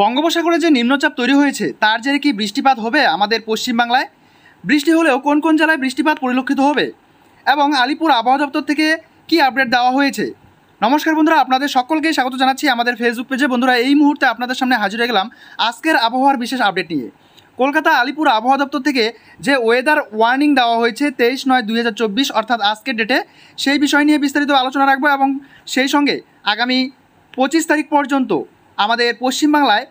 বঙ্গোপসাগরে যে নিম্নচাপ তৈরি হয়েছে তার জেরে কি বৃষ্টিপাত হবে আমাদের পশ্চিমবাংলায় বৃষ্টি হলেও কোন কোন জেলায় বৃষ্টিপাত পরিলক্ষিত হবে এবং আলিপুর আবহাওয়া দপ্তর থেকে কি আপডেট দেওয়া হয়েছে নমস্কার বন্ধুরা আপনাদের সকলকে স্বাগত জানাচ্ছি আমাদের ফেসবুক পেজে বন্ধুরা এই মুহূর্তে আপনাদের সামনে হাজির হয়ে গেলাম আজকের আবহাওয়ার বিশেষ আপডেট নিয়ে কলকাতা আলিপুর আবহাওয়া দপ্তর থেকে যে ওয়েদার ওয়ার্নিং দেওয়া হয়েছে তেইশ নয় দুই অর্থাৎ আজকের ডেটে সেই বিষয় নিয়ে বিস্তারিত আলোচনা রাখবো এবং সেই সঙ্গে আগামী পঁচিশ তারিখ পর্যন্ত আমাদের পশ্চিমবাংলায়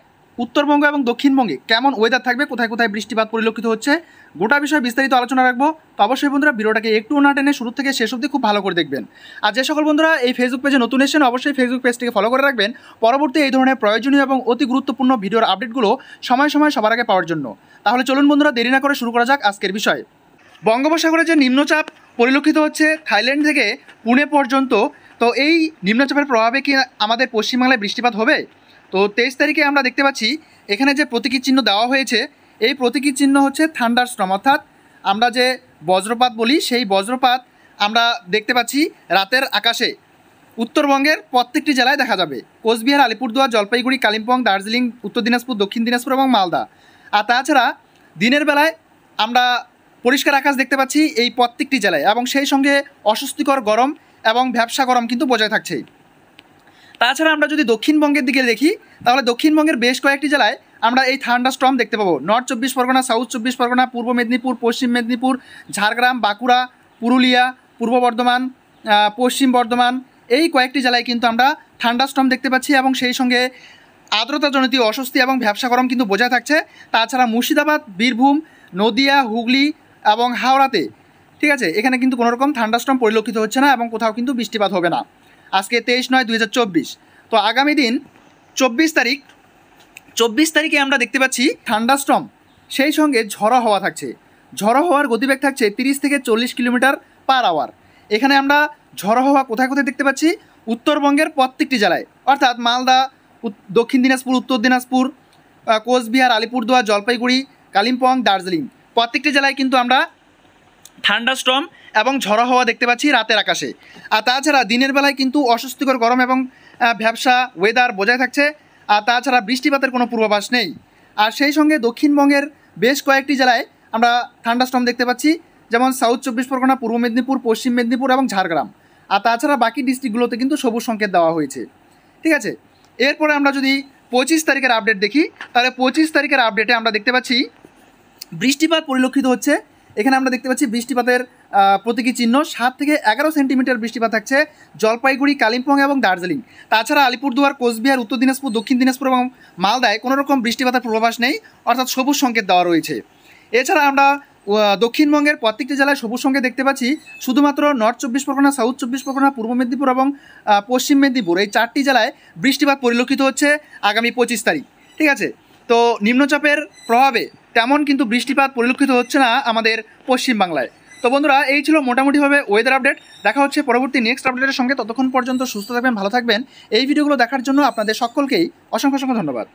উত্তরবঙ্গ এবং দক্ষিণবঙ্গে কেমন ওয়েদার থাকবে কোথায় কোথায় বৃষ্টিপাত পরিলক্ষিত হচ্ছে গোটা বিষয়ে বিস্তারিত আলোচনা রাখবো তো অবশ্যই বন্ধুরা ভিডিওটাকে একটু না টেনে শুরু থেকে শেষ অব্দি খুব ভালো করে দেখবেন আর যে সকল বন্ধুরা এই ফেসবুক পেজে নতুন এসেছেন অবশ্যই ফেসবুক পেজটিকে ফলো করে রাখবেন পরবর্তী এই ধরনের প্রয়োজনীয় এবং অতি গুরুত্বপূর্ণ ভিডিওর আপডেটগুলো সময় সময় সবার আগে পাওয়ার জন্য তাহলে চলুন বন্ধুরা দেরি না করে শুরু করা যাক আজকের বিষয় বঙ্গোপসাগরে যে নিম্নচাপ পরিলক্ষিত হচ্ছে থাইল্যান্ড থেকে পুনে পর্যন্ত তো এই নিম্নচাপের প্রভাবে কি আমাদের পশ্চিমবাংলায় বৃষ্টিপাত হবে তো তেইশ তারিখে আমরা দেখতে পাচ্ছি এখানে যে প্রতীকী চিহ্ন দেওয়া হয়েছে এই প্রতীকী চিহ্ন হচ্ছে শ্রম অর্থাৎ আমরা যে বজ্রপাত বলি সেই বজ্রপাত আমরা দেখতে পাচ্ছি রাতের আকাশে উত্তরবঙ্গের প্রত্যেকটি জেলায় দেখা যাবে কোচবিহার আলিপুরদুয়ার জলপাইগুড়ি কালিম্পং দার্জিলিং উত্তর দিনাজপুর দক্ষিণ দিনাজপুর এবং মালদা আর তাছাড়া দিনের বেলায় আমরা পরিষ্কার আকাশ দেখতে পাচ্ছি এই প্রত্যেকটি জেলায় এবং সেই সঙ্গে অস্বস্তিকর গরম এবং ব্যবসা গরম কিন্তু বজায় থাকছে তাছাড়া আমরা যদি দক্ষিণবঙ্গের দিকে দেখি তাহলে দক্ষিণবঙ্গের বেশ কয়েকটি জেলায় আমরা এই স্ট্রম দেখতে পাবো নর্থ চব্বিশ পরগনা সাউথ চব্বিশ পরগনা পূর্ব মেদিনীপুর পশ্চিম মেদিনীপুর ঝাড়গ্রাম বাঁকুড়া পুরুলিয়া পূর্ব বর্ধমান পশ্চিম বর্ধমান এই কয়েকটি জেলায় কিন্তু আমরা স্ট্রম দেখতে পাচ্ছি এবং সেই সঙ্গে আর্দ্রতাজনিত অস্বস্তি এবং ব্যবসা গরম কিন্তু বোঝা থাকছে তাছাড়া মুর্শিদাবাদ বীরভূম নদিয়া হুগলি এবং হাওড়াতে ঠিক আছে এখানে কিন্তু কোনোরকম স্ট্রম পরিলক্ষিত হচ্ছে না এবং কোথাও কিন্তু বৃষ্টিপাত হবে না আজকে তেইশ নয় দুই তো আগামী দিন চব্বিশ তারিখ চব্বিশ তারিখে আমরা দেখতে পাচ্ছি স্ট্রম সেই সঙ্গে ঝড়ো হওয়া থাকছে ঝড়ো হওয়ার গতিবেগ থাকছে তিরিশ থেকে চল্লিশ কিলোমিটার পার আওয়ার এখানে আমরা ঝড়ো হওয়া কোথায় কোথায় দেখতে পাচ্ছি উত্তরবঙ্গের প্রত্যেকটি জেলায় অর্থাৎ মালদা দক্ষিণ দিনাজপুর উত্তর দিনাজপুর কোচবিহার আলিপুরদুয়ার জলপাইগুড়ি কালিম্পং দার্জিলিং প্রত্যেকটি জেলায় কিন্তু আমরা ঠান্ডা স্ট্রম এবং ঝড়ো হওয়া দেখতে পাচ্ছি রাতের আকাশে আর তাছাড়া দিনের বেলায় কিন্তু অস্বস্তিকর গরম এবং ব্যবসা ওয়েদার বজায় থাকছে আর তাছাড়া বৃষ্টিপাতের কোনো পূর্বাভাস নেই আর সেই সঙ্গে দক্ষিণবঙ্গের বেশ কয়েকটি জেলায় আমরা ঠান্ডা স্ট্রম দেখতে পাচ্ছি যেমন সাউথ চব্বিশ পরগনা পূর্ব মেদিনীপুর পশ্চিম মেদিনীপুর এবং ঝাড়গ্রাম আর তাছাড়া বাকি ডিস্ট্রিক্টগুলোতে কিন্তু সবুজ সংকেত দেওয়া হয়েছে ঠিক আছে এরপরে আমরা যদি পঁচিশ তারিখের আপডেট দেখি তাহলে পঁচিশ তারিখের আপডেটে আমরা দেখতে পাচ্ছি বৃষ্টিপাত পরিলক্ষিত হচ্ছে এখানে আমরা দেখতে পাচ্ছি বৃষ্টিপাতের প্রতীকী চিহ্ন সাত থেকে এগারো সেন্টিমিটার বৃষ্টিপাত থাকছে জলপাইগুড়ি কালিম্পং এবং দার্জিলিং তাছাড়া আলিপুরদুয়ার কোচবিহার উত্তর দিনাজপুর দক্ষিণ দিনাজপুর এবং মালদায় কোনো রকম বৃষ্টিপাতের পূর্বাভাস নেই অর্থাৎ সবুজ সংকেত দেওয়া রয়েছে এছাড়া আমরা দক্ষিণবঙ্গের প্রত্যেকটি জেলায় সবুজ সঙ্গে দেখতে পাচ্ছি শুধুমাত্র নর্থ চব্বিশ পরগনা সাউথ চব্বিশ পরগনা পূর্ব মেদিনীপুর এবং পশ্চিম মেদিনীপুর এই চারটি জেলায় বৃষ্টিপাত পরিলক্ষিত হচ্ছে আগামী পঁচিশ তারিখ ঠিক আছে তো নিম্নচাপের প্রভাবে তেমন কিন্তু বৃষ্টিপাত পরিলক্ষিত হচ্ছে না আমাদের পশ্চিমবাংলায় তো বন্ধুরা এই ছিল মোটামুটিভাবে ওয়েদার আপডেট দেখা হচ্ছে পরবর্তী নেক্সট আপডেটের সঙ্গে ততক্ষণ পর্যন্ত সুস্থ থাকবেন ভালো থাকবেন এই ভিডিওগুলো দেখার জন্য আপনাদের সকলকেই অসংখ্য অসংখ্য ধন্যবাদ